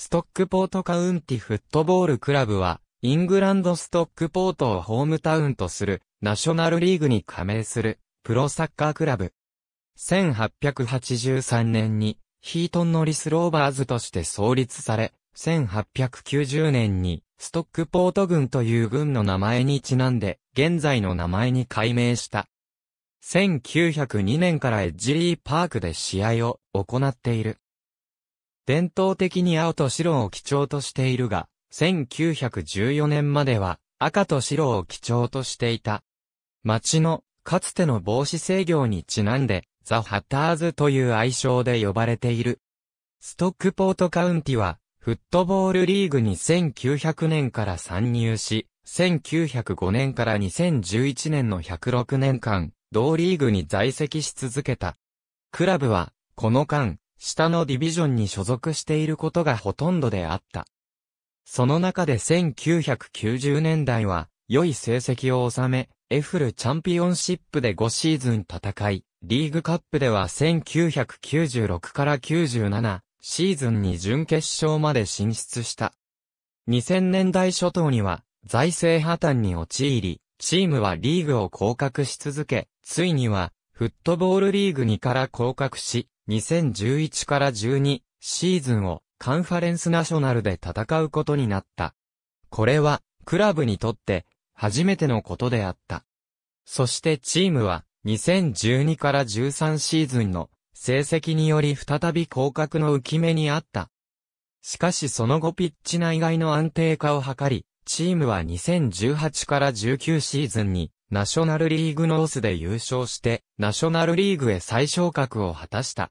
ストックポートカウンティフットボールクラブは、イングランドストックポートをホームタウンとする、ナショナルリーグに加盟する、プロサッカークラブ。1883年に、ヒートンノリスローバーズとして創立され、1890年に、ストックポート軍という軍の名前にちなんで、現在の名前に改名した。1902年からエッジリーパークで試合を行っている。伝統的に青と白を基調としているが、1914年までは赤と白を基調としていた。町のかつての帽子制御にちなんで、ザ・ハッターズという愛称で呼ばれている。ストックポートカウンティは、フットボールリーグに1900年から参入し、1905年から2011年の106年間、同リーグに在籍し続けた。クラブは、この間、下のディビジョンに所属していることがほとんどであった。その中で1990年代は、良い成績を収め、エフルチャンピオンシップで5シーズン戦い、リーグカップでは1996から97シーズンに準決勝まで進出した。2000年代初頭には財政破綻に陥り、チームはリーグを降格し続け、ついにはフットボールリーグ2から降格し、2011から12シーズンをカンファレンスナショナルで戦うことになった。これはクラブにとって初めてのことであった。そしてチームは2012から13シーズンの成績により再び降格の浮き目にあった。しかしその後ピッチ内外の安定化を図り、チームは2018から19シーズンにナショナルリーグノースで優勝してナショナルリーグへ再昇格を果たした。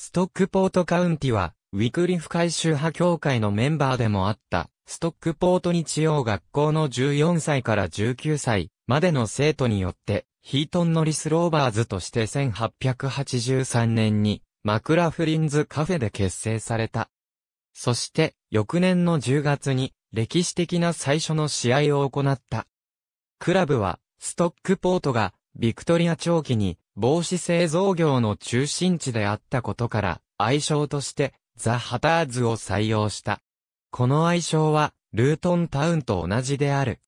ストックポートカウンティは、ウィクリフ改修派協会のメンバーでもあった、ストックポート日曜学校の14歳から19歳までの生徒によって、ヒートン・ノリス・ローバーズとして1883年に、マクラフリンズ・カフェで結成された。そして、翌年の10月に、歴史的な最初の試合を行った。クラブは、ストックポートが、ビクトリア長期に、帽子製造業の中心地であったことから、愛称として、ザ・ハターズを採用した。この愛称は、ルートンタウンと同じである。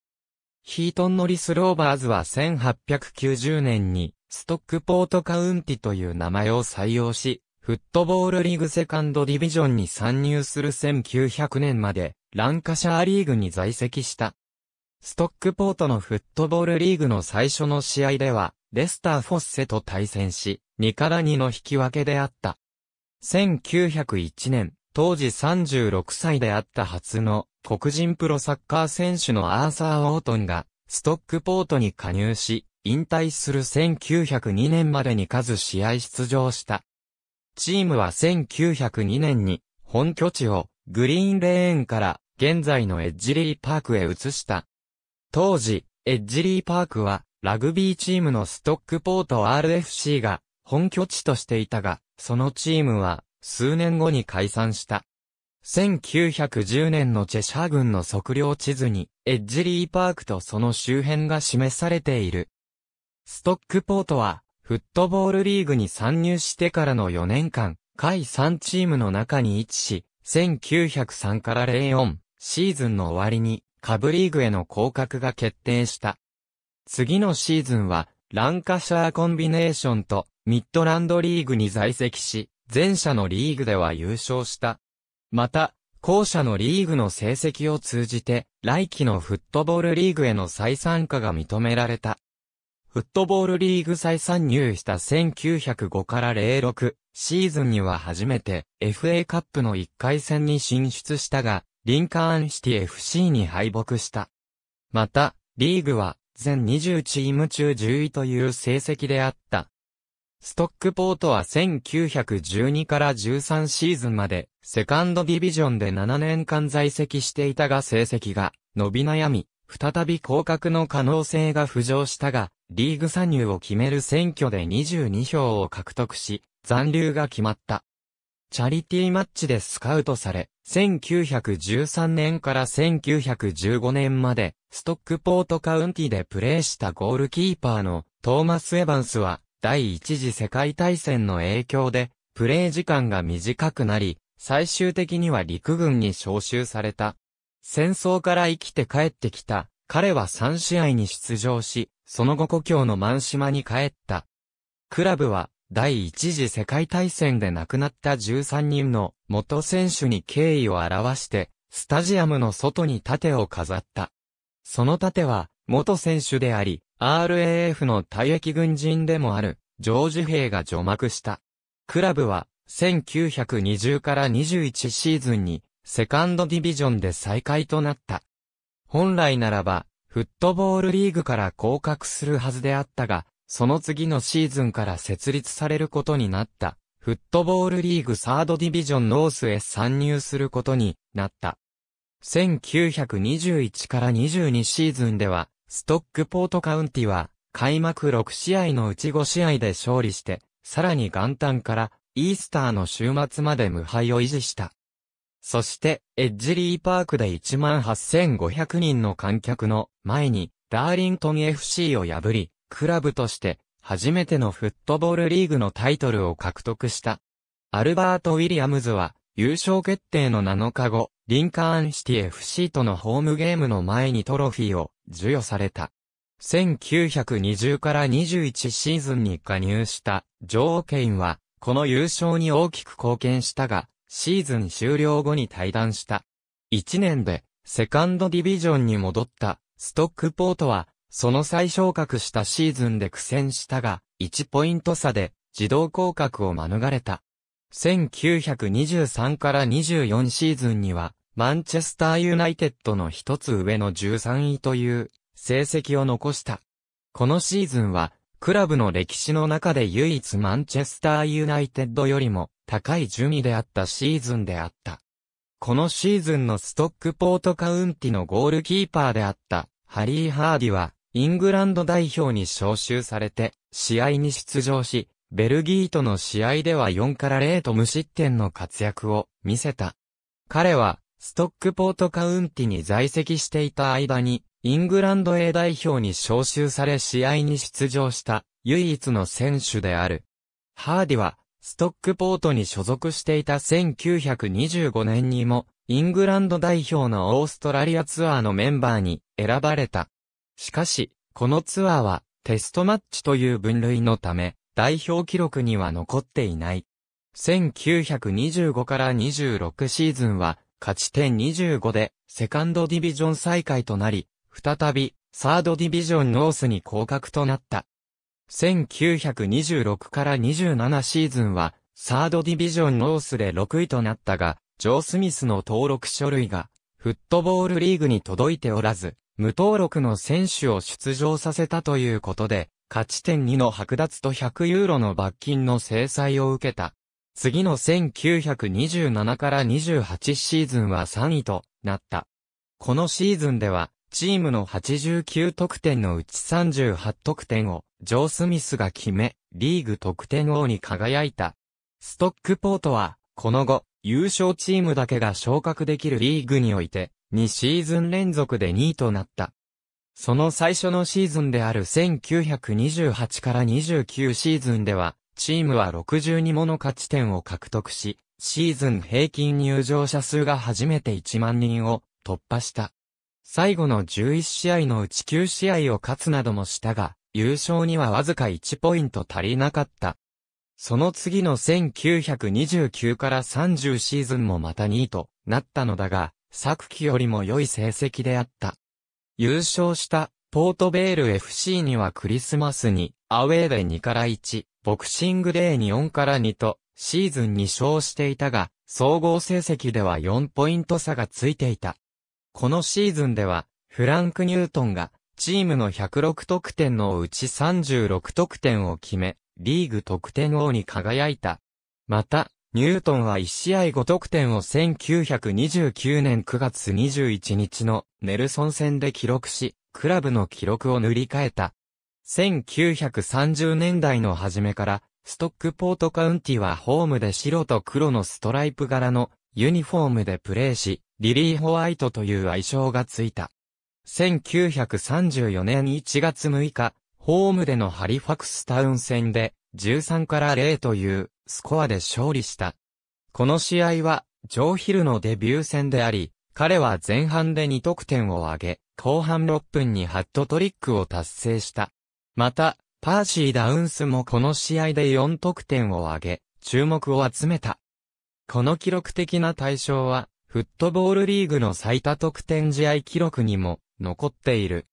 ヒートン・ノリス・ローバーズは1890年に、ストックポートカウンティという名前を採用し、フットボールリーグセカンドディビジョンに参入する1900年まで、ランカシャーリーグに在籍した。ストックポートのフットボールリーグの最初の試合では、レスター・フォッセと対戦し、2から2の引き分けであった。1901年、当時36歳であった初の黒人プロサッカー選手のアーサー・オートンが、ストックポートに加入し、引退する1902年までに数試合出場した。チームは1902年に本拠地をグリーンレーンから現在のエッジリーパークへ移した。当時、エッジリーパークはラグビーチームのストックポート RFC が本拠地としていたが、そのチームは数年後に解散した。1910年のチェシャー軍の測量地図に、エッジリーパークとその周辺が示されている。ストックポートは、フットボールリーグに参入してからの4年間、下位3チームの中に位置し、1903から04シーズンの終わりに、下部リーグへの降格が決定した。次のシーズンは、ランカシャーコンビネーションとミッドランドリーグに在籍し、前者のリーグでは優勝した。また、後者のリーグの成績を通じて、来季のフットボールリーグへの再参加が認められた。フットボールリーグ再参入した1905から06シーズンには初めて FA カップの1回戦に進出したが、リンカーンシティ FC に敗北した。また、リーグは全20チーム中10位という成績であった。ストックポートは1912から13シーズンまで、セカンドディビジョンで7年間在籍していたが成績が伸び悩み、再び降格の可能性が浮上したが、リーグ参入を決める選挙で22票を獲得し、残留が決まった。チャリティーマッチでスカウトされ、1913年から1915年まで、ストックポートカウンティでプレーしたゴールキーパーのトーマス・エヴァンスは、第一次世界大戦の影響で、プレー時間が短くなり、最終的には陸軍に召集された。戦争から生きて帰ってきた、彼は3試合に出場し、その後故郷の満島に帰った。クラブは、第一次世界大戦で亡くなった13人の元選手に敬意を表して、スタジアムの外に盾を飾った。その盾は、元選手であり、RAF の退役軍人でもある、ジョージ兵が除幕した。クラブは、1920から21シーズンに、セカンドディビジョンで再開となった。本来ならば、フットボールリーグから降格するはずであったが、その次のシーズンから設立されることになった、フットボールリーグサードディビジョンノースへ参入することになった。1921から22シーズンでは、ストックポートカウンティは、開幕6試合のうち5試合で勝利して、さらに元旦からイースターの週末まで無敗を維持した。そして、エッジリーパークで18,500人の観客の前に、ダーリントン FC を破り、クラブとして初めてのフットボールリーグのタイトルを獲得した。アルバート・ウィリアムズは優勝決定の7日後、リンカーンシティ FC とのホームゲームの前にトロフィーを授与された。1920から21シーズンに加入したジョー・ケインは、この優勝に大きく貢献したが、シーズン終了後に退団した。1年で、セカンドディビジョンに戻った、ストックポートは、その最昇格したシーズンで苦戦したが、1ポイント差で自動降格を免れた。1923から24シーズンには、マンチェスターユナイテッドの一つ上の13位という成績を残した。このシーズンは、クラブの歴史の中で唯一マンチェスターユナイテッドよりも高い順位であったシーズンであった。このシーズンのストックポートカウンティのゴールキーパーであったハリー・ハーディはイングランド代表に招集されて、試合に出場し、ベルギーとの試合では4から0と無失点の活躍を見せた。彼は、ストックポートカウンティに在籍していた間に、イングランド A 代表に招集され試合に出場した唯一の選手である。ハーディは、ストックポートに所属していた1925年にも、イングランド代表のオーストラリアツアーのメンバーに選ばれた。しかし、このツアーはテストマッチという分類のため、代表記録には残っていない。1925から26シーズンは、勝ち点25で、セカンドディビジョン再開となり、再び、サードディビジョンノースに降格となった。1926から27シーズンは、サードディビジョンノースで6位となったが、ジョー・スミスの登録書類が、フットボールリーグに届いておらず、無登録の選手を出場させたということで、勝ち点2の剥奪と100ユーロの罰金の制裁を受けた。次の1927から28シーズンは3位となった。このシーズンでは、チームの89得点のうち38得点をジョー・スミスが決め、リーグ得点王に輝いた。ストックポートは、この後、優勝チームだけが昇格できるリーグにおいて、2シーズン連続で2位となった。その最初のシーズンである1928から29シーズンでは、チームは62もの勝ち点を獲得し、シーズン平均入場者数が初めて1万人を突破した。最後の11試合のうち9試合を勝つなどもしたが、優勝にはわずか1ポイント足りなかった。その次の1929から30シーズンもまた2位となったのだが、昨季よりも良い成績であった。優勝したポートベール FC にはクリスマスにアウェーで2から1、ボクシングデーに4から2とシーズン2勝していたが、総合成績では4ポイント差がついていた。このシーズンではフランク・ニュートンがチームの106得点のうち36得点を決め、リーグ得点王に輝いた。また、ニュートンは1試合5得点を1929年9月21日のネルソン戦で記録し、クラブの記録を塗り替えた。1930年代の初めから、ストックポートカウンティはホームで白と黒のストライプ柄のユニフォームでプレーし、リリー・ホワイトという愛称がついた。1934年1月6日、ホームでのハリファクスタウン戦で13から0というスコアで勝利した。この試合は、ジョー・ヒルのデビュー戦であり、彼は前半で2得点を挙げ、後半6分にハットトリックを達成した。また、パーシー・ダウンスもこの試合で4得点を挙げ、注目を集めた。この記録的な対象は、フットボールリーグの最多得点試合記録にも残っている。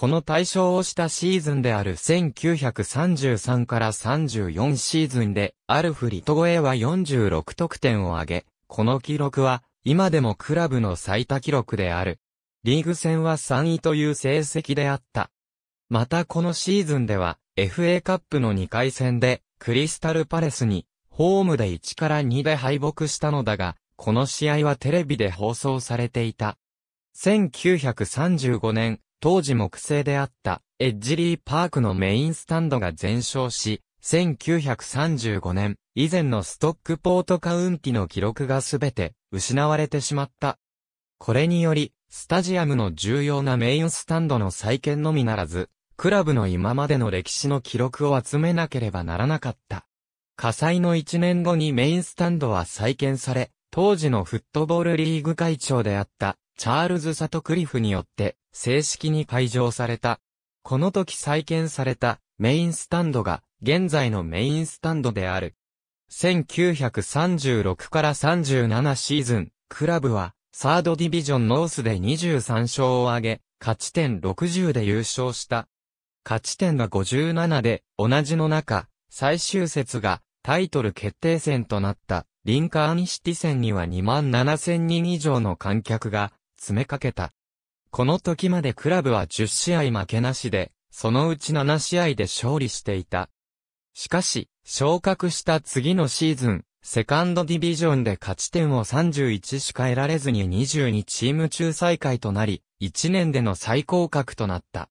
この対象をしたシーズンである1933から34シーズンで、アルフリトゴエは46得点を挙げ、この記録は、今でもクラブの最多記録である。リーグ戦は3位という成績であった。またこのシーズンでは、FA カップの2回戦で、クリスタルパレスに、ホームで1から2で敗北したのだが、この試合はテレビで放送されていた。1935年、当時木製であったエッジリーパークのメインスタンドが全焼し、1935年、以前のストックポートカウンティの記録がすべて失われてしまった。これにより、スタジアムの重要なメインスタンドの再建のみならず、クラブの今までの歴史の記録を集めなければならなかった。火災の1年後にメインスタンドは再建され、当時のフットボールリーグ会長であったチャールズ・サトクリフによって正式に開場された。この時再建されたメインスタンドが現在のメインスタンドである。1936から37シーズン、クラブはサードディビジョンノースで23勝を挙げ、勝ち点60で優勝した。勝ち点が57で同じの中、最終節がタイトル決定戦となったリンカーニシティ戦には2万7000人以上の観客が詰めかけた。この時までクラブは10試合負けなしで、そのうち7試合で勝利していた。しかし、昇格した次のシーズン、セカンドディビジョンで勝ち点を31しか得られずに22チーム中再開となり、1年での最高格となった。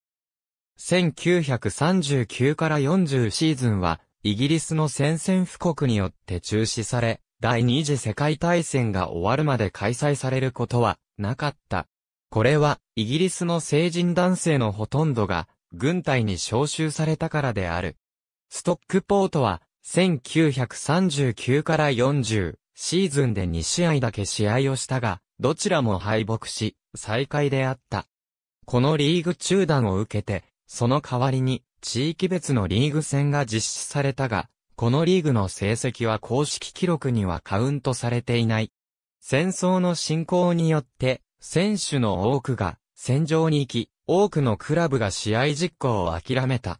1939から40シーズンは、イギリスの宣戦布告によって中止され、第二次世界大戦が終わるまで開催されることはなかった。これは、イギリスの成人男性のほとんどが、軍隊に召集されたからである。ストックポートは、1939から40シーズンで2試合だけ試合をしたが、どちらも敗北し、最下位であった。このリーグ中断を受けて、その代わりに、地域別のリーグ戦が実施されたが、このリーグの成績は公式記録にはカウントされていない。戦争の進行によって、選手の多くが戦場に行き、多くのクラブが試合実行を諦めた。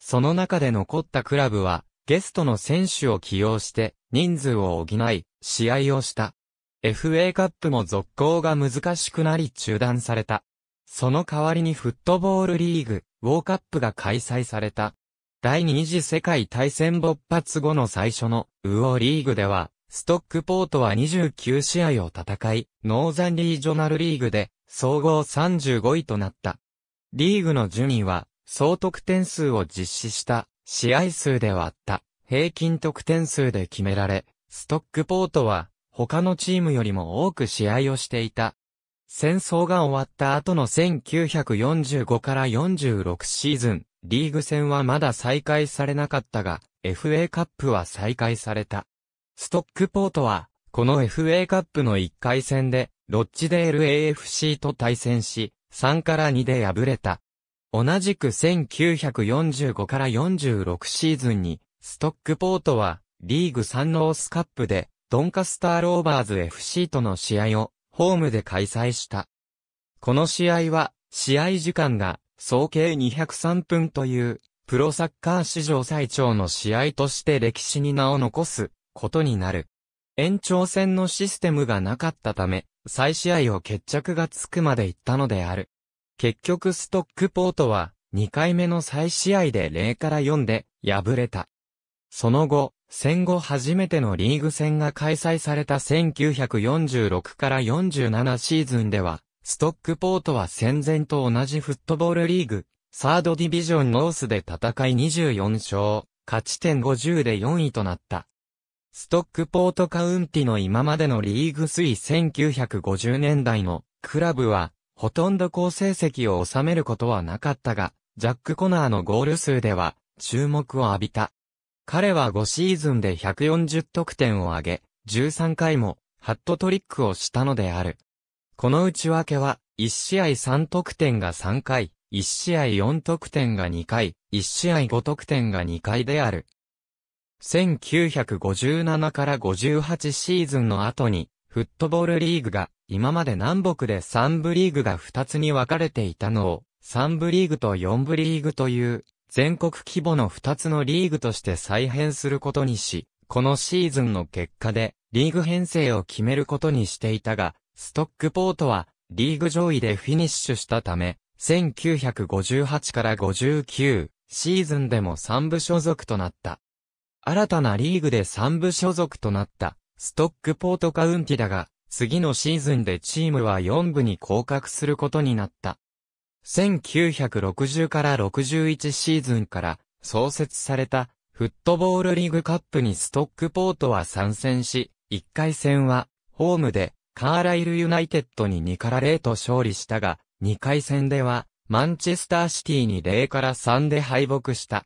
その中で残ったクラブは、ゲストの選手を起用して、人数を補い、試合をした。FA カップも続行が難しくなり中断された。その代わりにフットボールリーグ、ウォーカップが開催された。第二次世界大戦勃発後の最初のウォーリーグでは、ストックポートは29試合を戦い、ノーザンリージョナルリーグで総合35位となった。リーグの順位は、総得点数を実施した試合数で割った平均得点数で決められ、ストックポートは他のチームよりも多く試合をしていた。戦争が終わった後の1945から46シーズン、リーグ戦はまだ再開されなかったが、FA カップは再開された。ストックポートは、この FA カップの1回戦で、ロッチデール AFC と対戦し、3から2で敗れた。同じく1945から46シーズンに、ストックポートは、リーグ3ノースカップで、ドンカスターローバーズ FC との試合を、ホームで開催した。この試合は、試合時間が、総計203分という、プロサッカー史上最長の試合として歴史に名を残す、ことになる。延長戦のシステムがなかったため、再試合を決着がつくまで行ったのである。結局ストックポートは2回目の再試合で0から4で敗れた。その後、戦後初めてのリーグ戦が開催された1946から47シーズンでは、ストックポートは戦前と同じフットボールリーグ、サードディビジョンノースで戦い24勝、勝ち点50で4位となった。ストックポートカウンティの今までのリーグ推1950年代のクラブは、ほとんど好成績を収めることはなかったが、ジャック・コナーのゴール数では、注目を浴びた。彼は5シーズンで140得点を挙げ、13回も、ハットトリックをしたのである。この内訳は、1試合3得点が3回、1試合4得点が2回、1試合5得点が2回である。1957から58シーズンの後に、フットボールリーグが、今まで南北で3部リーグが2つに分かれていたのを、3部リーグと4部リーグという、全国規模の2つのリーグとして再編することにし、このシーズンの結果で、リーグ編成を決めることにしていたが、ストックポートは、リーグ上位でフィニッシュしたため、1958から59シーズンでも3部所属となった。新たなリーグで3部所属となった、ストックポートカウンティだが、次のシーズンでチームは4部に降格することになった。1960から61シーズンから創設されたフットボールリーグカップにストックポートは参戦し、1回戦はホームでカーライルユナイテッドに2から0と勝利したが、2回戦ではマンチェスターシティに0から3で敗北した。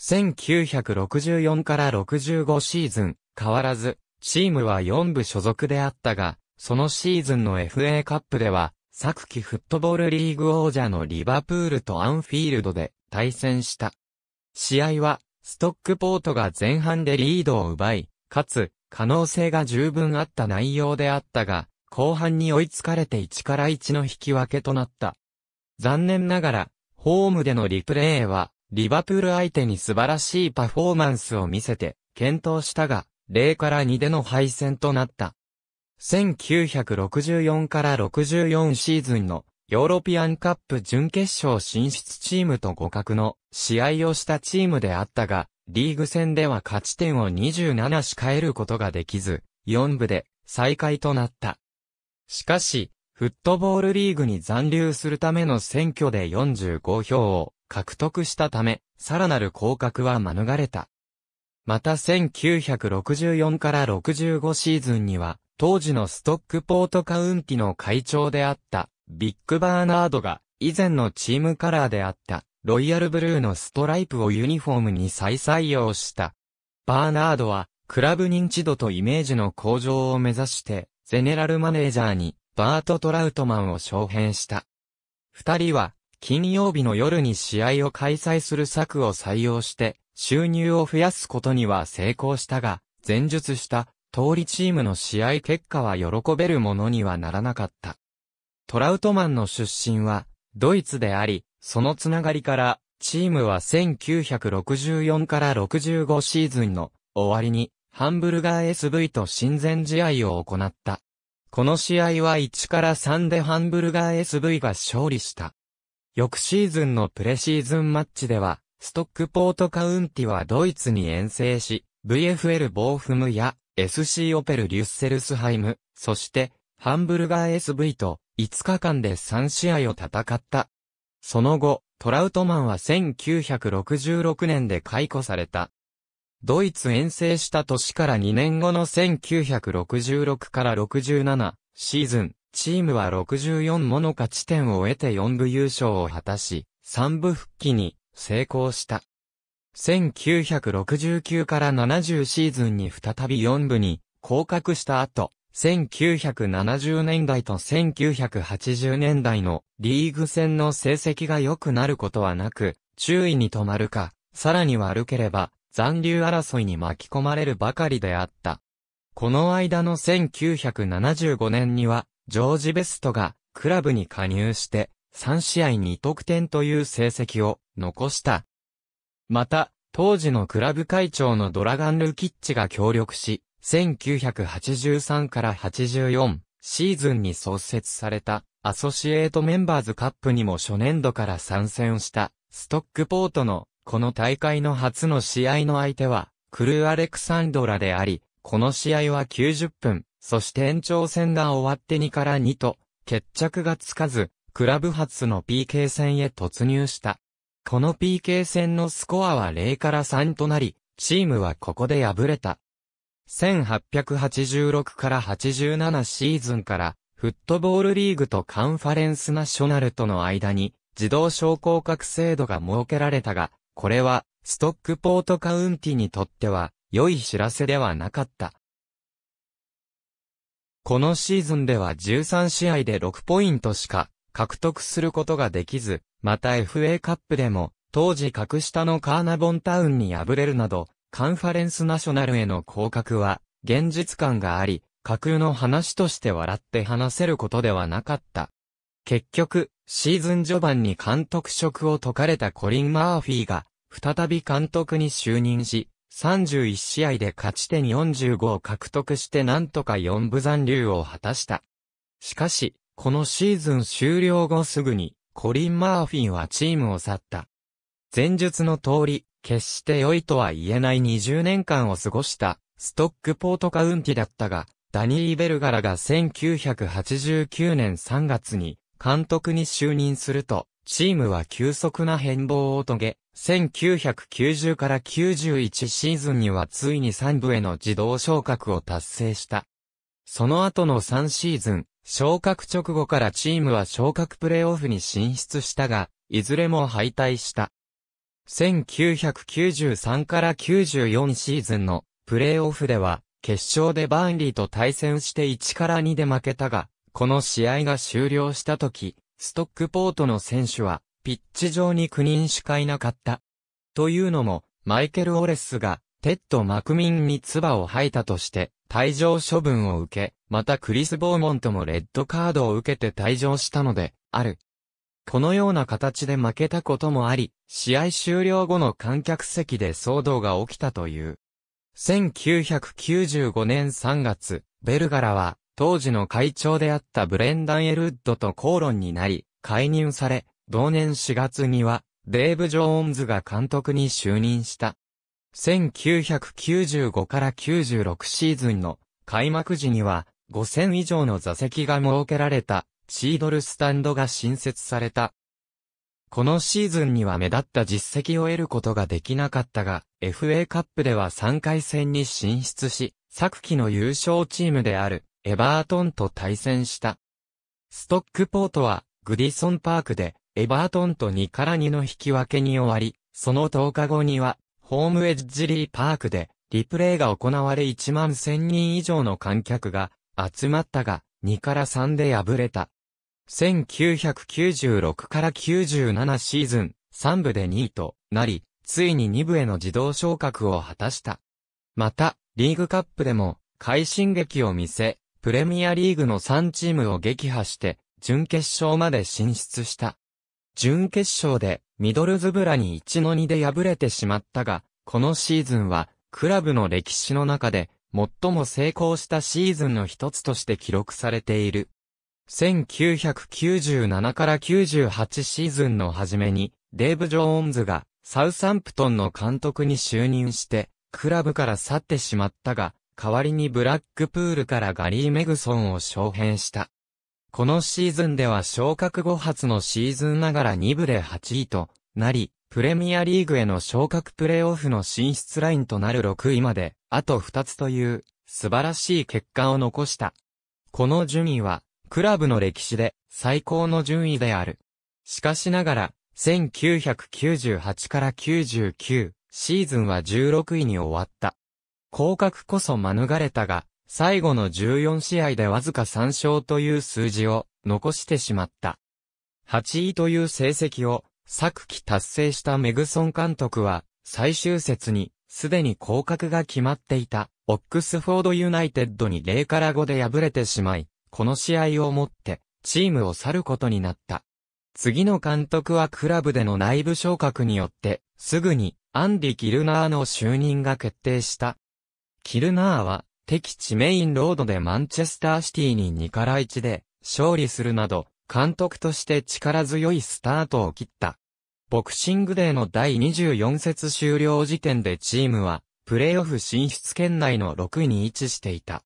1964から65シーズン、変わらず、チームは4部所属であったが、そのシーズンの FA カップでは、昨季フットボールリーグ王者のリバプールとアンフィールドで対戦した。試合は、ストックポートが前半でリードを奪い、かつ、可能性が十分あった内容であったが、後半に追いつかれて1から1の引き分けとなった。残念ながら、ホームでのリプレイは、リバプール相手に素晴らしいパフォーマンスを見せて、検討したが、0から2での敗戦となった。1964から64シーズンのヨーロピアンカップ準決勝進出チームと互角の試合をしたチームであったが、リーグ戦では勝ち点を27しかえることができず、4部で再開となった。しかし、フットボールリーグに残留するための選挙で45票を獲得したため、さらなる降格は免れた。また1964から65シーズンには、当時のストックポートカウンティの会長であったビッグバーナードが以前のチームカラーであったロイヤルブルーのストライプをユニフォームに再採用した。バーナードはクラブ認知度とイメージの向上を目指してゼネラルマネージャーにバート・トラウトマンを招聘した。二人は金曜日の夜に試合を開催する策を採用して、収入を増やすことには成功したが、前述した通りチームの試合結果は喜べるものにはならなかった。トラウトマンの出身はドイツであり、そのつながりからチームは1964から65シーズンの終わりにハンブルガー SV と親善試合を行った。この試合は1から3でハンブルガー SV が勝利した。翌シーズンのプレシーズンマッチでは、ストックポートカウンティはドイツに遠征し、VFL ボーフムや SC オペル・リュッセルスハイム、そしてハンブルガー SV と5日間で3試合を戦った。その後、トラウトマンは1966年で解雇された。ドイツ遠征した年から2年後の1966から67シーズン、チームは64もの勝ち点を得て4部優勝を果たし、3部復帰に成功した。1969から70シーズンに再び4部に降格した後、1970年代と1980年代のリーグ戦の成績が良くなることはなく、注意に止まるか、さらに悪ければ残留争いに巻き込まれるばかりであった。この間の1975年にはジョージ・ベストがクラブに加入して3試合2得点という成績を残した。また、当時のクラブ会長のドラガン・ルキッチが協力し、1983から84シーズンに創設されたアソシエートメンバーズカップにも初年度から参戦したストックポートのこの大会の初の試合の相手はクルー・アレクサンドラであり、この試合は90分そして延長戦が終わって2から2と、決着がつかず、クラブ発の PK 戦へ突入した。この PK 戦のスコアは0から3となり、チームはここで敗れた。1886から87シーズンから、フットボールリーグとカンファレンスナショナルとの間に、自動昇降格制度が設けられたが、これは、ストックポートカウンティにとっては、良い知らせではなかった。このシーズンでは13試合で6ポイントしか獲得することができず、また FA カップでも当時格下のカーナボンタウンに敗れるなど、カンファレンスナショナルへの降格は現実感があり、架空の話として笑って話せることではなかった。結局、シーズン序盤に監督職を解かれたコリン・マーフィーが、再び監督に就任し、31試合で勝ち点45を獲得してなんとか4部残留を果たした。しかし、このシーズン終了後すぐに、コリン・マーフィンはチームを去った。前述の通り、決して良いとは言えない20年間を過ごした、ストックポートカウンティだったが、ダニー・ベルガラが1989年3月に監督に就任すると、チームは急速な変貌を遂げ、1990から91シーズンにはついに3部への自動昇格を達成した。その後の3シーズン、昇格直後からチームは昇格プレーオフに進出したが、いずれも敗退した。1993から94シーズンのプレーオフでは、決勝でバーンリーと対戦して1から2で負けたが、この試合が終了した時、ストックポートの選手は、ピッチ上に9人しかいなかった。というのも、マイケル・オレスが、テッド・マクミンに唾を吐いたとして、退場処分を受け、またクリス・ボーモントもレッドカードを受けて退場したので、ある。このような形で負けたこともあり、試合終了後の観客席で騒動が起きたという。1995年3月、ベルガラは、当時の会長であったブレンダン・エルッドと口論になり、解任され、同年4月には、デーブ・ジョーンズが監督に就任した。1995から96シーズンの開幕時には5000以上の座席が設けられたチードルスタンドが新設された。このシーズンには目立った実績を得ることができなかったが、FA カップでは3回戦に進出し、昨季の優勝チームであるエバートンと対戦した。ストックポートはグディソンパークでエバートンと2から2の引き分けに終わり、その10日後には、ホームエッジリーパークで、リプレイが行われ1万1000人以上の観客が集まったが、2から3で敗れた。1996から97シーズン、3部で2位となり、ついに2部への自動昇格を果たした。また、リーグカップでも、快進撃を見せ、プレミアリーグの3チームを撃破して、準決勝まで進出した。準決勝でミドルズブラに1 2で敗れてしまったが、このシーズンはクラブの歴史の中で最も成功したシーズンの一つとして記録されている。1997から98シーズンの初めに、デーブ・ジョーンズがサウサンプトンの監督に就任して、クラブから去ってしまったが、代わりにブラックプールからガリー・メグソンを招聘した。このシーズンでは昇格後初のシーズンながら2部で8位となり、プレミアリーグへの昇格プレイオフの進出ラインとなる6位まで、あと2つという素晴らしい結果を残した。この順位は、クラブの歴史で最高の順位である。しかしながら、1998から99シーズンは16位に終わった。降格こそ免れたが、最後の14試合でわずか3勝という数字を残してしまった。8位という成績を昨季達成したメグソン監督は最終節にすでに降格が決まっていたオックスフォードユナイテッドに0から5で敗れてしまい、この試合をもってチームを去ることになった。次の監督はクラブでの内部昇格によってすぐにアンディ・キルナーの就任が決定した。キルナーは敵地メインロードでマンチェスターシティに2から1で勝利するなど、監督として力強いスタートを切った。ボクシングデーの第24節終了時点でチームは、プレーオフ進出圏内の6位に位置していた。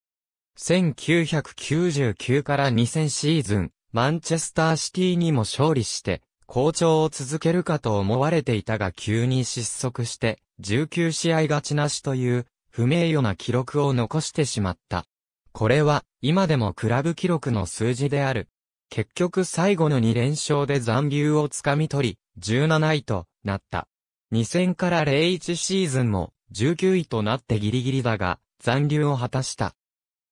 1999から2000シーズン、マンチェスターシティにも勝利して、好調を続けるかと思われていたが急に失速して、19試合勝ちなしという不名誉な記録を残してしまった。これは、今でもクラブ記録の数字である。結局最後の2連勝で残留をつかみ取り、17位となった。2000から01シーズンも19位となってギリギリだが、残留を果たした。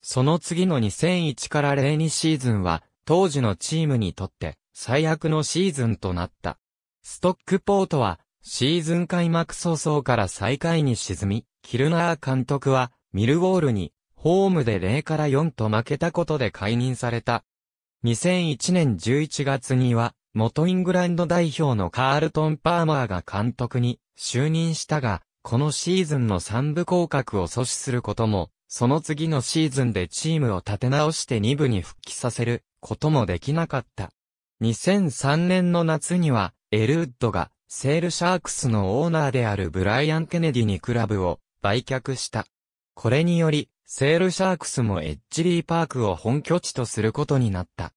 その次の2001から02シーズンは、当時のチームにとって最悪のシーズンとなった。ストックポートは、シーズン開幕早々から最下位に沈み、キルナー監督は、ミルウォールに、ホームで0から4と負けたことで解任された。2001年11月には、元イングランド代表のカールトン・パーマーが監督に就任したが、このシーズンの3部降格を阻止することも、その次のシーズンでチームを立て直して2部に復帰させることもできなかった。2003年の夏には、エルウッドがセールシャークスのオーナーであるブライアン・ケネディにクラブを売却した。これにより、セールシャークスもエッジリーパークを本拠地とすることになった。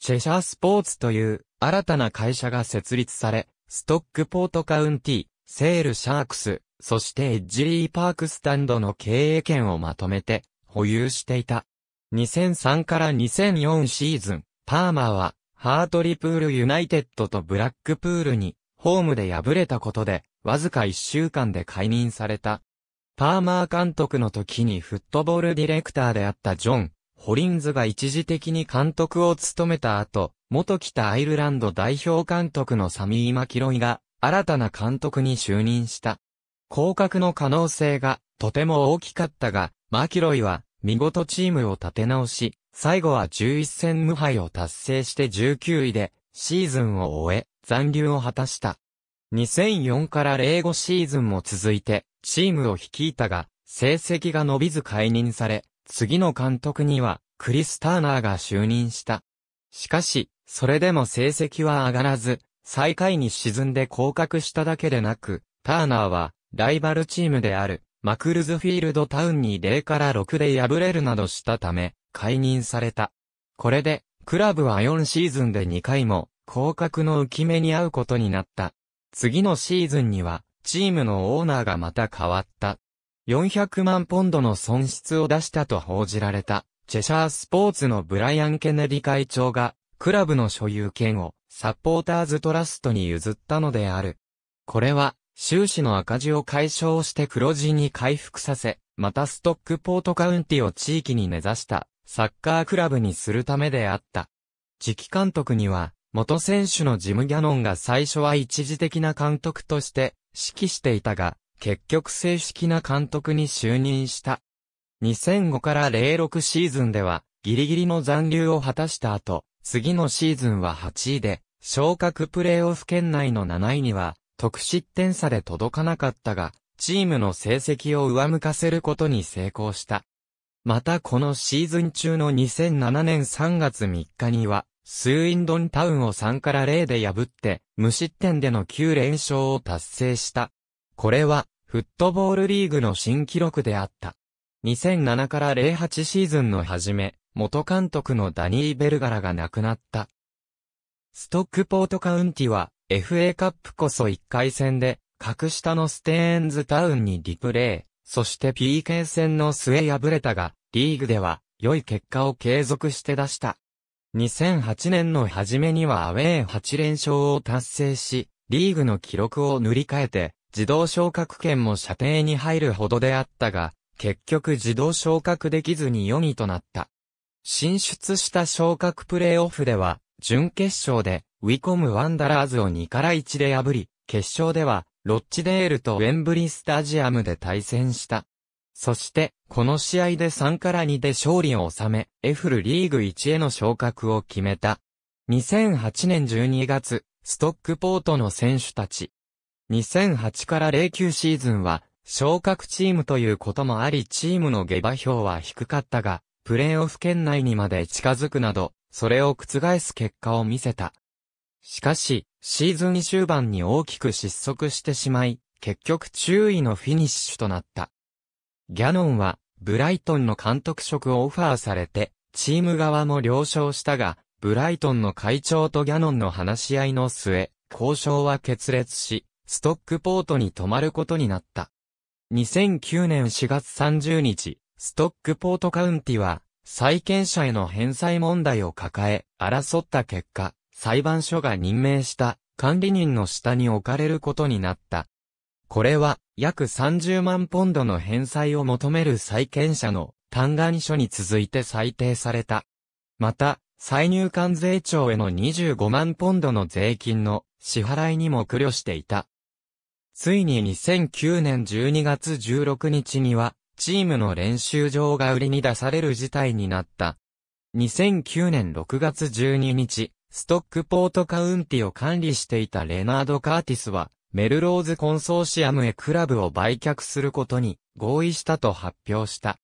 チェシャースポーツという新たな会社が設立され、ストックポートカウンティ、セールシャークス、そしてエッジリーパークスタンドの経営権をまとめて保有していた。2003から2004シーズン、パーマーはハートリプールユナイテッドとブラックプールにホームで敗れたことでわずか1週間で解任されたパーマー監督の時にフットボールディレクターであったジョン・ホリンズが一時的に監督を務めた後、元北アイルランド代表監督のサミー・マキロイが新たな監督に就任した。降格の可能性がとても大きかったが、マキロイは見事チームを立て直し、最後は11戦無敗を達成して19位でシーズンを終え残留を果たした。2004から05シーズンも続いてチームを率いたが、成績が伸びず解任され、次の監督には、クリス・ターナーが就任した。しかし、それでも成績は上がらず、最下位に沈んで降格しただけでなく、ターナーは、ライバルチームである、マクルズフィールドタウンに0から6で敗れるなどしたため、解任された。これで、クラブは4シーズンで2回も、降格の浮き目に合うことになった。次のシーズンには、チームのオーナーがまた変わった。400万ポンドの損失を出したと報じられた、チェシャースポーツのブライアン・ケネディ会長が、クラブの所有権をサポーターズトラストに譲ったのである。これは、収支の赤字を解消して黒字に回復させ、またストックポートカウンティを地域に根ざしたサッカークラブにするためであった。次期監督には、元選手のジム・ギャノンが最初は一時的な監督として指揮していたが、結局正式な監督に就任した。2005から06シーズンでは、ギリギリの残留を果たした後、次のシーズンは8位で、昇格プレーオフ圏内の7位には、得失点差で届かなかったが、チームの成績を上向かせることに成功した。またこのシーズン中の2007年3月3日には、スーインドンタウンを3から0で破って、無失点での9連勝を達成した。これは、フットボールリーグの新記録であった。2007から08シーズンの初め、元監督のダニー・ベルガラが亡くなった。ストックポートカウンティは、FA カップこそ1回戦で、格下のステーンズタウンにリプレイ、そして PK 戦の末敗れたが、リーグでは良い結果を継続して出した。2008年の初めにはアウェー8連勝を達成し、リーグの記録を塗り替えて、自動昇格権も射程に入るほどであったが、結局自動昇格できずに4位となった。進出した昇格プレーオフでは、準決勝で、ウィコム・ワンダラーズを2から1で破り、決勝では、ロッチデールとウェンブリースタジアムで対戦した。そして、この試合で3から2で勝利を収め、エフルリーグ1への昇格を決めた。2008年12月、ストックポートの選手たち。2008から09シーズンは、昇格チームということもありチームの下馬評は低かったが、プレーオフ圏内にまで近づくなど、それを覆す結果を見せた。しかし、シーズン終盤に大きく失速してしまい、結局注意のフィニッシュとなった。ギャノンは、ブライトンの監督職をオファーされて、チーム側も了承したが、ブライトンの会長とギャノンの話し合いの末、交渉は決裂し、ストックポートに泊まることになった。2009年4月30日、ストックポートカウンティは、債権者への返済問題を抱え、争った結果、裁判所が任命した管理人の下に置かれることになった。これは、約30万ポンドの返済を求める債権者の、嘆願書に続いて裁定された。また、歳入関税庁への25万ポンドの税金の支払いにも苦慮していた。ついに2009年12月16日には、チームの練習場が売りに出される事態になった。2009年6月12日、ストックポートカウンティを管理していたレナード・カーティスは、メルローズコンソーシアムへクラブを売却することに合意したと発表した。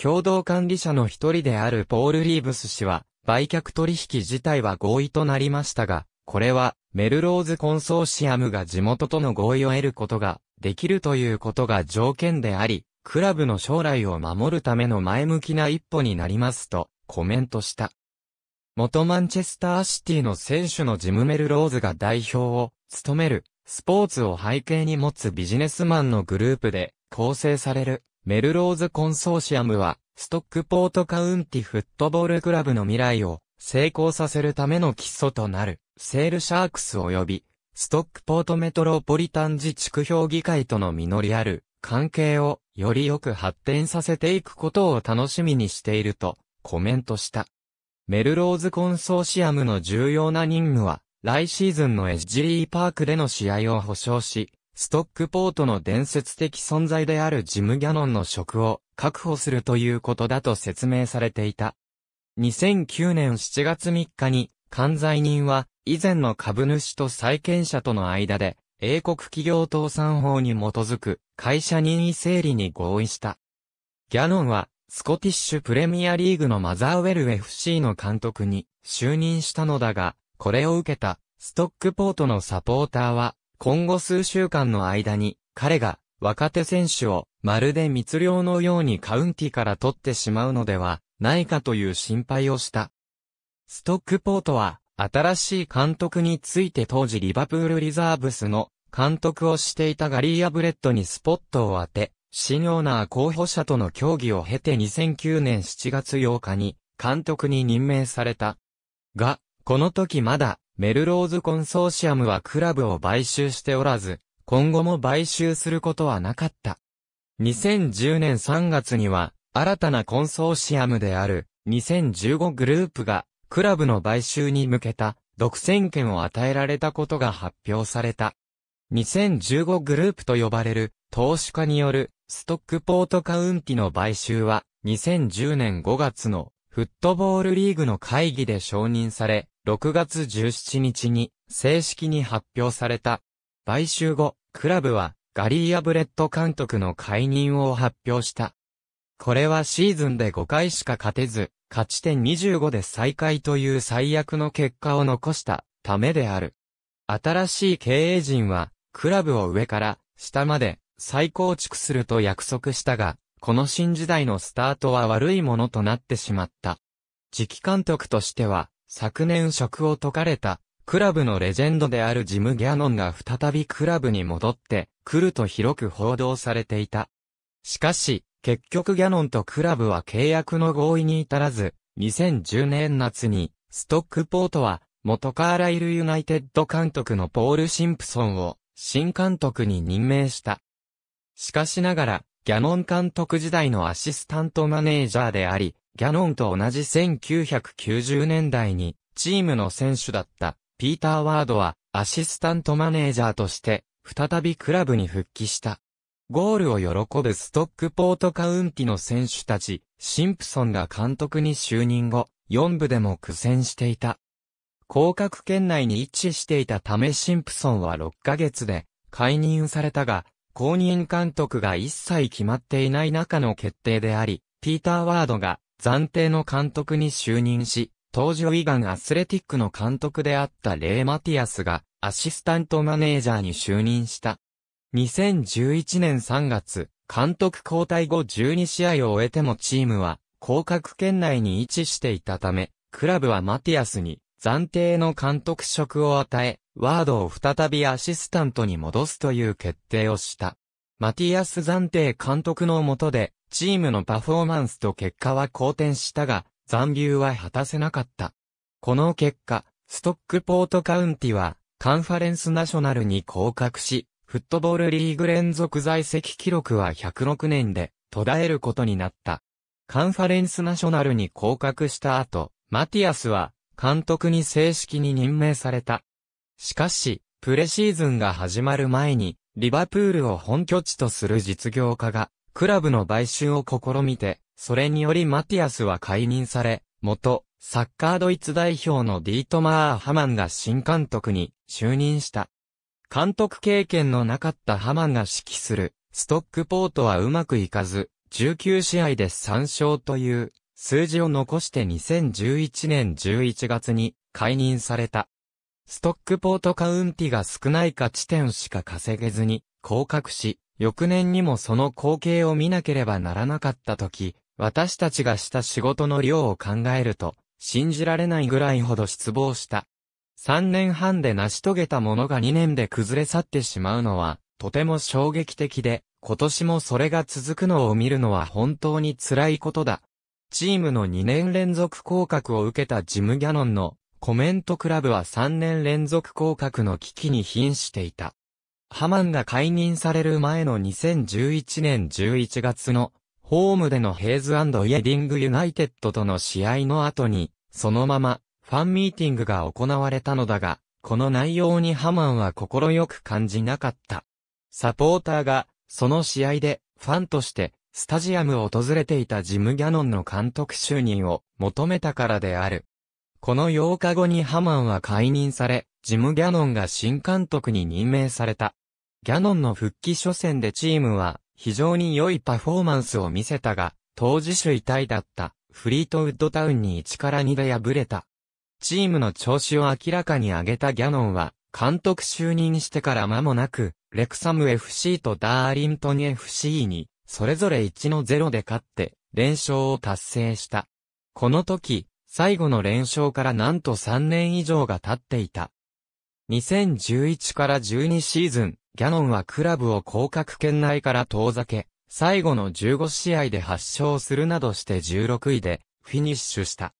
共同管理者の一人であるポール・リーブス氏は、売却取引自体は合意となりましたが、これは、メルローズコンソーシアムが地元との合意を得ることができるということが条件であり、クラブの将来を守るための前向きな一歩になりますとコメントした。元マンチェスターシティの選手のジムメルローズが代表を務めるスポーツを背景に持つビジネスマンのグループで構成されるメルローズコンソーシアムは、ストックポートカウンティフットボールクラブの未来を成功させるための基礎となる、セールシャークス及び、ストックポートメトロポリタン自治区評議会との実りある関係をよりよく発展させていくことを楽しみにしているとコメントした。メルローズコンソーシアムの重要な任務は、来シーズンのエッジリーパークでの試合を保証し、ストックポートの伝説的存在であるジム・ギャノンの職を確保するということだと説明されていた。2009年7月3日に、関在人は、以前の株主と債権者との間で、英国企業倒産法に基づく会社任意整理に合意した。ギャノンは、スコティッシュプレミアリーグのマザーウェル FC の監督に就任したのだが、これを受けた、ストックポートのサポーターは、今後数週間の間に、彼が、若手選手を、まるで密漁のようにカウンティから取ってしまうのでは、ないかという心配をした。ストックポートは、新しい監督について当時リバプールリザーブスの監督をしていたガリー・アブレットにスポットを当て、新オーナー候補者との協議を経て2009年7月8日に監督に任命された。が、この時まだ、メルローズコンソーシアムはクラブを買収しておらず、今後も買収することはなかった。2010年3月には、新たなコンソーシアムである、2015グループが、クラブの買収に向けた、独占権を与えられたことが発表された。2015グループと呼ばれる、投資家による、ストックポートカウンティの買収は、2010年5月の、フットボールリーグの会議で承認され、6月17日に正式に発表された。買収後、クラブはガリー・アブレット監督の解任を発表した。これはシーズンで5回しか勝てず、勝ち点25で再開という最悪の結果を残したためである。新しい経営陣は、クラブを上から下まで再構築すると約束したが、この新時代のスタートは悪いものとなってしまった。次期監督としては、昨年職を解かれた、クラブのレジェンドであるジム・ギャノンが再びクラブに戻って来ると広く報道されていた。しかし、結局ギャノンとクラブは契約の合意に至らず、2010年夏に、ストックポートは、元カーライルユナイテッド監督のポール・シンプソンを、新監督に任命した。しかしながら、ギャノン監督時代のアシスタントマネージャーであり、ギャノンと同じ1990年代にチームの選手だったピーター・ワードはアシスタントマネージャーとして再びクラブに復帰した。ゴールを喜ぶストックポートカウンティの選手たち、シンプソンが監督に就任後、4部でも苦戦していた。降格圏内に位置していたためシンプソンは6ヶ月で解任されたが、公認監督が一切決まっていない中の決定であり、ピーター・ワードが暫定の監督に就任し、当時ウィガン・アスレティックの監督であったレイ・マティアスがアシスタントマネージャーに就任した。2011年3月、監督交代後12試合を終えてもチームは、降格圏内に位置していたため、クラブはマティアスに暫定の監督職を与え、ワードを再びアシスタントに戻すという決定をした。マティアス暫定監督の下で、チームのパフォーマンスと結果は好転したが、残留は果たせなかった。この結果、ストックポートカウンティは、カンファレンスナショナルに降格し、フットボールリーグ連続在籍記録は106年で途絶えることになった。カンファレンスナショナルに降格した後、マティアスは監督に正式に任命された。しかし、プレシーズンが始まる前に、リバプールを本拠地とする実業家が、クラブの買収を試みて、それによりマティアスは解任され、元、サッカードイツ代表のディートマー・ハマンが新監督に就任した。監督経験のなかったハマンが指揮する、ストックポートはうまくいかず、19試合で3勝という数字を残して2011年11月に解任された。ストックポートカウンティが少ないか地点しか稼げずに降格し、翌年にもその光景を見なければならなかった時、私たちがした仕事の量を考えると、信じられないぐらいほど失望した。3年半で成し遂げたものが2年で崩れ去ってしまうのは、とても衝撃的で、今年もそれが続くのを見るのは本当に辛いことだ、チームの2年連続降格を受けたジム・ギャノンのコメントクラブは3年連続降格の危機に瀕していた。ハマンが解任される前の2011年11月のホームでのヘイズイエディングユナイテッドとの試合の後に、そのままファンミーティングが行われたのだが、この内容にハマンは心よく感じなかった。サポーターが、その試合でファンとしてスタジアムを訪れていたジム・ギャノンの監督就任を求めたからである。この8日後にハマンは解任され、ジム・ギャノンが新監督に任命された。ギャノンの復帰初戦でチームは非常に良いパフォーマンスを見せたが、当時首位体だったフリートウッドタウンに1から2で敗れた。チームの調子を明らかに上げたギャノンは、監督就任してから間もなく、レクサム FC とダーリントン FC にそれぞれ1の0で勝って、連勝を達成した。この時、最後の連勝からなんと3年以上が経っていた。2011から12シーズン、ギャノンはクラブを降格圏内から遠ざけ、最後の15試合で8勝するなどして16位でフィニッシュした。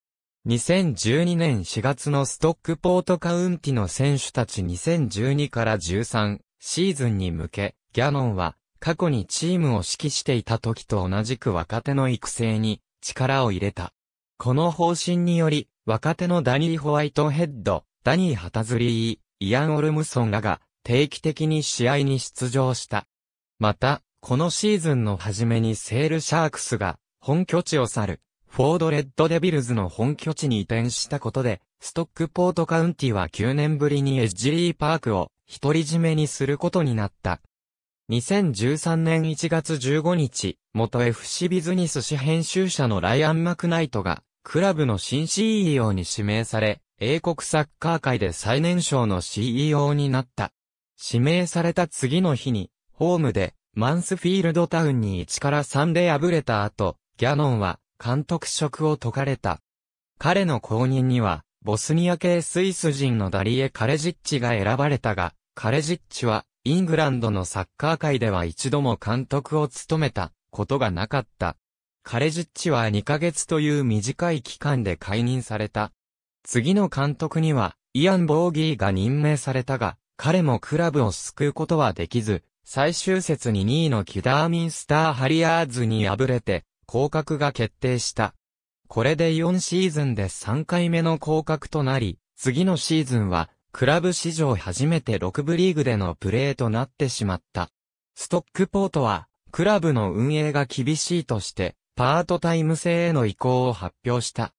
2012年4月のストックポートカウンティの選手たち2012から13シーズンに向け、ギャノンは過去にチームを指揮していた時と同じく若手の育成に力を入れた。この方針により、若手のダニー・ホワイトヘッド、ダニー・ハタズリー、イアン・オルムソンらが定期的に試合に出場した。また、このシーズンの初めにセール・シャークスが本拠地を去る、フォード・レッド・デビルズの本拠地に移転したことで、ストックポートカウンティは9年ぶりにエッジリーパークを独り占めにすることになった。2013年1月15日、元 FC ビズニス誌編集者のライアン・マクナイトが、クラブの新 CEO に指名され、英国サッカー界で最年少の CEO になった。指名された次の日に、ホームで、マンスフィールドタウンに1から3で敗れた後、ギャノンは、監督職を解かれた。彼の後任には、ボスニア系スイス人のダリエ・カレジッチが選ばれたが、カレジッチは、イングランドのサッカー界では一度も監督を務めたことがなかった。カレジッチは2ヶ月という短い期間で解任された。次の監督には、イアン・ボーギーが任命されたが、彼もクラブを救うことはできず、最終節に2位のキダーミンスター・ハリアーズに敗れて、降格が決定した。これで4シーズンで3回目の降格となり、次のシーズンはクラブ史上初めて6部リーグでのプレーとなってしまった。ストックポートは、クラブの運営が厳しいとして、パートタイム制への移行を発表した。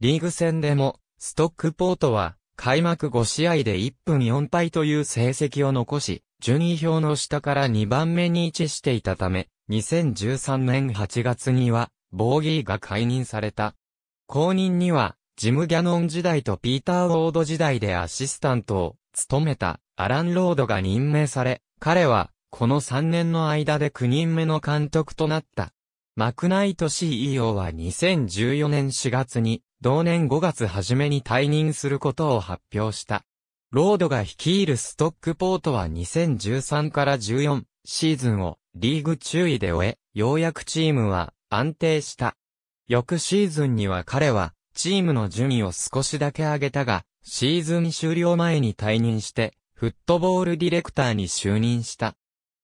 リーグ戦でも、ストックポートは、開幕5試合で1分4敗という成績を残し、順位表の下から2番目に位置していたため、2013年8月には、ボーギーが解任された。後任には、ジム・ギャノン時代とピーター・ウォード時代でアシスタントを務めたアラン・ロードが任命され、彼はこの3年の間で9人目の監督となった。マクナイト CEO は2014年4月に同年5月初めに退任することを発表した。ロードが率いるストックポートは2013から14シーズンをリーグ注意で終え、ようやくチームは安定した。翌シーズンには彼はチームの順位を少しだけ上げたが、シーズン終了前に退任して、フットボールディレクターに就任した。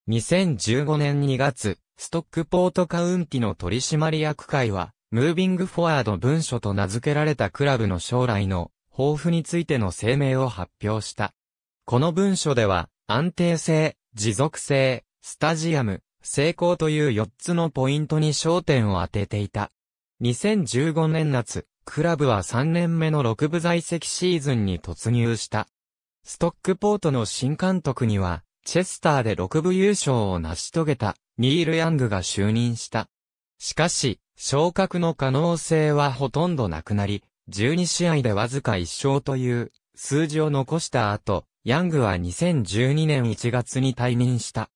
2015年2月、ストックポートカウンティの取締役会は、ムービングフォワード文書と名付けられたクラブの将来の抱負についての声明を発表した。この文書では、安定性、持続性、スタジアム、成功という4つのポイントに焦点を当てていた。2015年夏、クラブは3年目の6部在籍シーズンに突入した。ストックポートの新監督には、チェスターで6部優勝を成し遂げた、ニール・ヤングが就任した。しかし、昇格の可能性はほとんどなくなり、12試合でわずか1勝という数字を残した後、ヤングは2012年1月に退任した。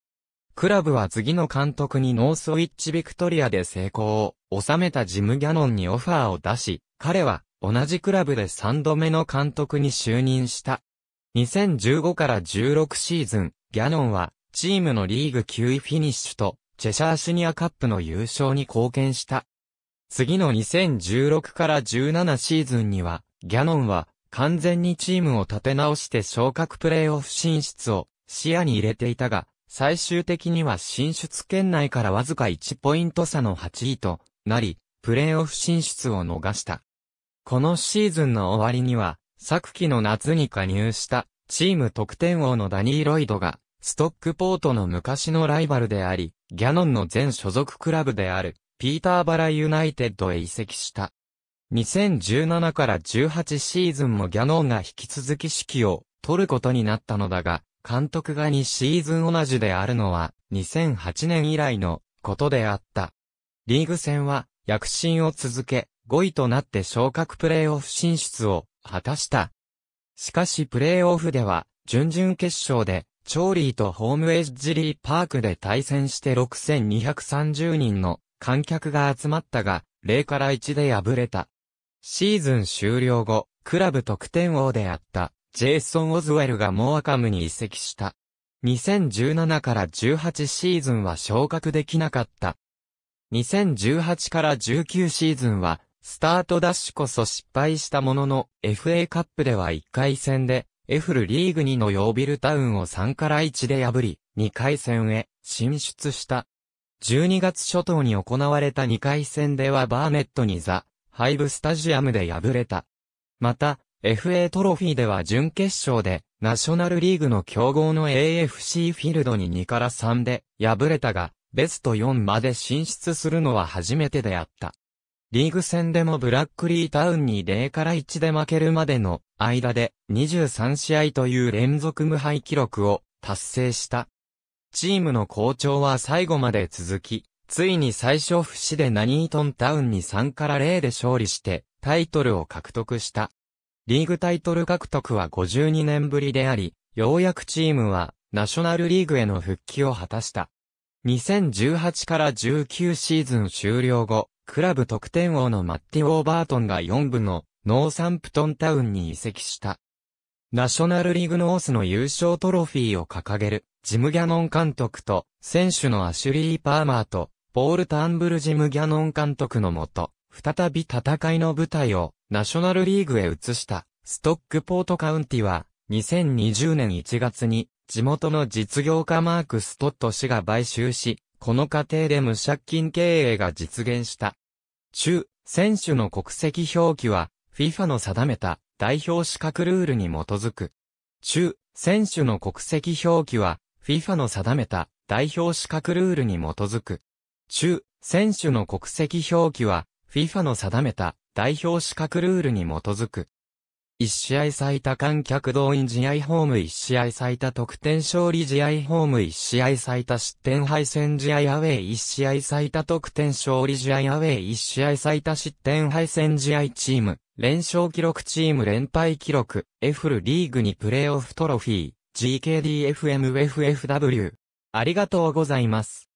クラブは次の監督にノースウィッチ・ビクトリアで成功を収めたジム・ギャノンにオファーを出し、彼は、同じクラブで3度目の監督に就任した。2015から16シーズン、ギャノンは、チームのリーグ9位フィニッシュと、チェシャーシニアカップの優勝に貢献した。次の2016から17シーズンには、ギャノンは、完全にチームを立て直して昇格プレイオフ進出を視野に入れていたが、最終的には進出圏内からわずか1ポイント差の8位となり、プレイオフ進出を逃した。このシーズンの終わりには、昨季の夏に加入したチーム得点王のダニー・ロイドが、ストックポートの昔のライバルであり、ギャノンの前所属クラブである、ピーターバラユナイテッドへ移籍した。2017から18シーズンもギャノンが引き続き指揮を取ることになったのだが、監督が2シーズン同じであるのは2008年以来のことであった。リーグ戦は躍進を続け、5位となって昇格プレーオフ進出を果たした。しかしプレーオフでは、準々決勝で、チョーリーとホームエッジリーパークで対戦して6230人の観客が集まったが、0から1で敗れた。シーズン終了後、クラブ得点王であった、ジェイソン・オズウェルがモアカムに移籍した。2017から18シーズンは昇格できなかった。2018から19シーズンはスタートダッシュこそ失敗したものの、FA カップでは1回戦で、エフルリーグ2のヨービルタウンを3から1で破り、2回戦へ進出した。12月初頭に行われた2回戦ではバーネットにザ・ハイブスタジアムで敗れた。また、FA トロフィーでは準決勝で、ナショナルリーグの強豪の AFC フィールドに2から3で敗れたが、ベスト4まで進出するのは初めてであった。リーグ戦でもブラックリータウンに0から1で負けるまでの間で23試合という連続無敗記録を達成した。チームの好調は最後まで続き、ついに最初不死でナニートンタウンに3から0で勝利してタイトルを獲得した。リーグタイトル獲得は52年ぶりであり、ようやくチームはナショナルリーグへの復帰を果たした。2018から19シーズン終了後、クラブ得点王のマッティ・オーバートンが4部のノーサンプトンタウンに移籍した。ナショナルリーグノースの優勝トロフィーを掲げる、ジム・ギャノン監督と、選手のアシュリー・パーマーと、ポール・タンブル・ジム・ギャノン監督のもと、再び戦いの舞台を、ナショナルリーグへ移した、ストックポートカウンティは、2020年1月に、地元の実業家マーク・ストット氏が買収し、この過程で無借金経営が実現した。中、選手の国籍表記は、FIFA の定めた代表資格ルールに基づく。中、選手の国籍表記は、FIFA の定めた代表資格ルールに基づく。中、選手の国籍表記は、FIFA の定めた代表資格ルールに基づく。1試合最多観客動員試合ホーム1試合最多得点勝利試合ホーム1試合最多失点敗戦試合アウェイ1試合最多得点勝利試合アウェイ1試合最多失点敗戦試合チーム、連勝記録チーム連敗記録、エフルリーグにプレーオフトロフィー、GKDFMFFW。ありがとうございます。